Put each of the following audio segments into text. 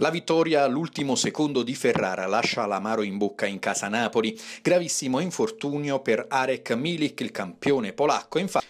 La vittoria all'ultimo secondo di Ferrara lascia l'amaro in bocca in casa Napoli. Gravissimo infortunio per Arek Milik, il campione polacco. Infatti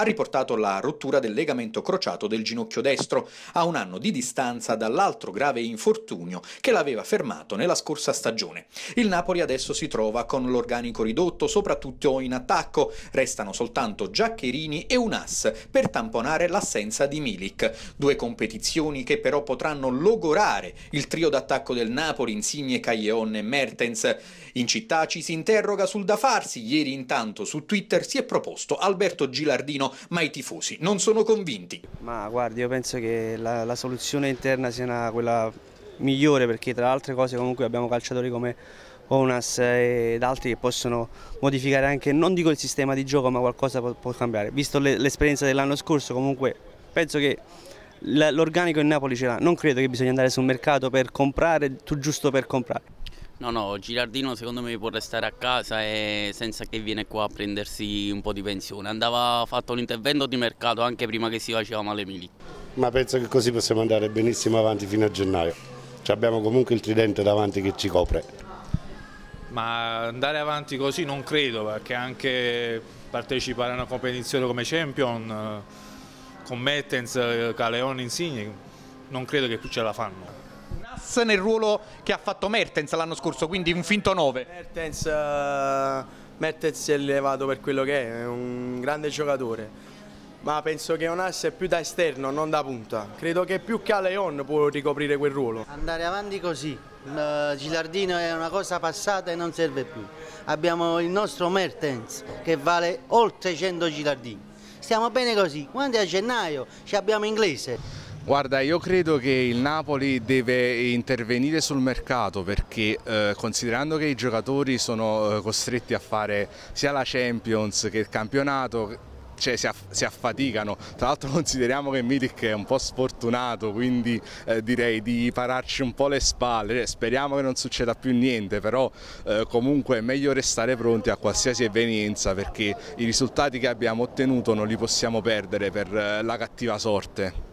ha riportato la rottura del legamento crociato del ginocchio destro, a un anno di distanza dall'altro grave infortunio che l'aveva fermato nella scorsa stagione. Il Napoli adesso si trova con l'organico ridotto, soprattutto in attacco, restano soltanto Giaccherini e un as per tamponare l'assenza di Milik, due competizioni che però potranno logorare il trio d'attacco del Napoli, Insigne, Caglione e Mertens. In città ci si interroga sul da farsi, ieri intanto su Twitter si è proposto Alberto Gilardino ma i tifosi non sono convinti. Ma guardi, io penso che la, la soluzione interna sia una, quella migliore perché tra altre cose comunque abbiamo calciatori come Onas ed altri che possono modificare anche, non dico il sistema di gioco, ma qualcosa può, può cambiare. Visto l'esperienza dell'anno scorso comunque penso che l'organico in Napoli ce l'ha, non credo che bisogna andare sul mercato per comprare, giusto per comprare. No, no, Girardino secondo me può restare a casa e senza che viene qua a prendersi un po' di pensione. Andava fatto un intervento di mercato anche prima che si faceva male Milik. Ma penso che così possiamo andare benissimo avanti fino a gennaio. Ci cioè, abbiamo comunque il tridente davanti che ci copre. Ma andare avanti così non credo, perché anche partecipare a una competizione come Champion eh, con Mettens, eh, Caleone, Insigne, non credo che più ce la fanno. Nas nel ruolo che ha fatto Mertens l'anno scorso, quindi un finto 9. Mertens, uh, Mertens si è elevato per quello che è, è un grande giocatore. Ma penso che Onas è più da esterno, non da punta. Credo che più che Caleon può ricoprire quel ruolo. Andare avanti così, il eh, Gilardino è una cosa passata e non serve più. Abbiamo il nostro Mertens che vale oltre 100 Gilardini. Stiamo bene così, quando è a gennaio ci abbiamo inglese. Guarda, io credo che il Napoli deve intervenire sul mercato perché eh, considerando che i giocatori sono eh, costretti a fare sia la Champions che il campionato cioè, si, aff si, affaticano. Tra l'altro consideriamo che Milik è un po' sfortunato, quindi eh, direi di pararci un po' le spalle. Cioè, speriamo che non succeda più niente, però eh, comunque è meglio restare pronti a qualsiasi evenienza perché i risultati che abbiamo ottenuto non li possiamo perdere per eh, la cattiva sorte.